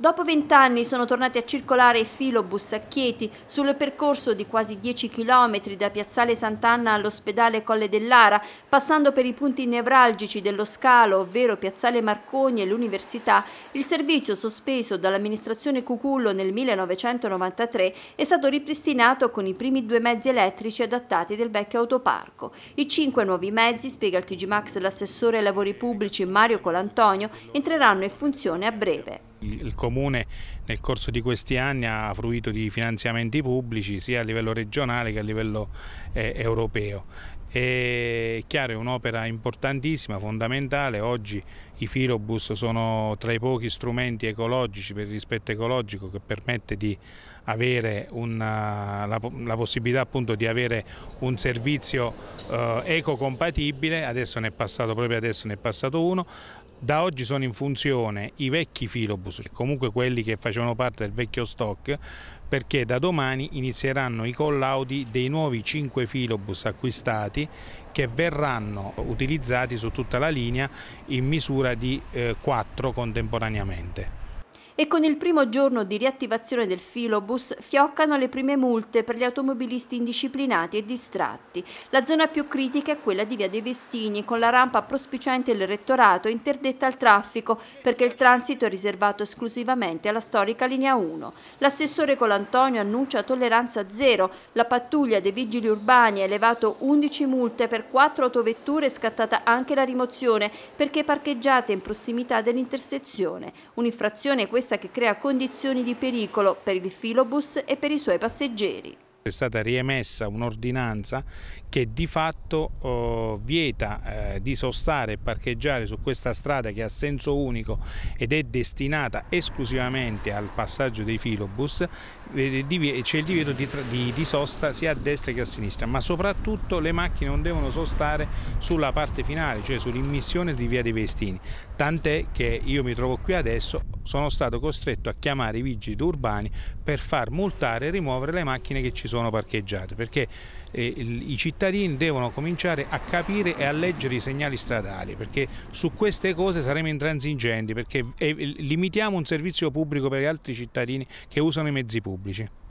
Dopo vent'anni sono tornati a circolare filobus sacchieti sul percorso di quasi 10 km da Piazzale Sant'Anna all'ospedale Colle dell'Ara, passando per i punti nevralgici dello scalo, ovvero Piazzale Marconi e l'Università, il servizio sospeso dall'amministrazione Cucullo nel 1993 è stato ripristinato con i primi due mezzi elettrici adattati del vecchio autoparco. I cinque nuovi mezzi, spiega il TG Max l'assessore ai lavori pubblici Mario Colantonio, entreranno in funzione a breve. Il Comune nel corso di questi anni ha fruito di finanziamenti pubblici sia a livello regionale che a livello eh, europeo. È chiaro, è un'opera importantissima, fondamentale. Oggi i filobus sono tra i pochi strumenti ecologici per il rispetto ecologico che permette di avere una, la, la, possibilità appunto di avere un servizio eh, ecocompatibile. Adesso ne è passato proprio adesso ne è passato uno. Da oggi sono in funzione i vecchi filobus, comunque quelli che facevano parte del vecchio stock, perché da domani inizieranno i collaudi dei nuovi 5 filobus acquistati che verranno utilizzati su tutta la linea in misura di eh, 4 contemporaneamente e con il primo giorno di riattivazione del filobus fioccano le prime multe per gli automobilisti indisciplinati e distratti. La zona più critica è quella di Via dei Vestini, con la rampa prospiciente il rettorato interdetta al traffico perché il transito è riservato esclusivamente alla storica linea 1. L'assessore Colantonio annuncia tolleranza zero, la pattuglia dei vigili urbani ha elevato 11 multe per 4 autovetture e scattata anche la rimozione perché parcheggiate in prossimità dell'intersezione. Un'infrazione questa tempesta che crea condizioni di pericolo per il filobus e per i suoi passeggeri è stata riemessa un'ordinanza che di fatto oh, vieta eh, di sostare e parcheggiare su questa strada che ha senso unico ed è destinata esclusivamente al passaggio dei filobus, eh, c'è il divieto di, di, di, sosta sia a destra che a sinistra, ma soprattutto le macchine non devono sostare sulla parte finale, cioè sull'immissione di via dei Vestini, tant'è che io mi trovo qui adesso sono stato costretto a chiamare i vigili urbani per far multare e rimuovere le macchine che ci sono parcheggiate perché eh, i cittadini devono cominciare a capire e a leggere i segnali stradali perché su queste cose saremo intransigenti perché eh, limitiamo un servizio pubblico per gli altri cittadini che usano i mezzi pubblici.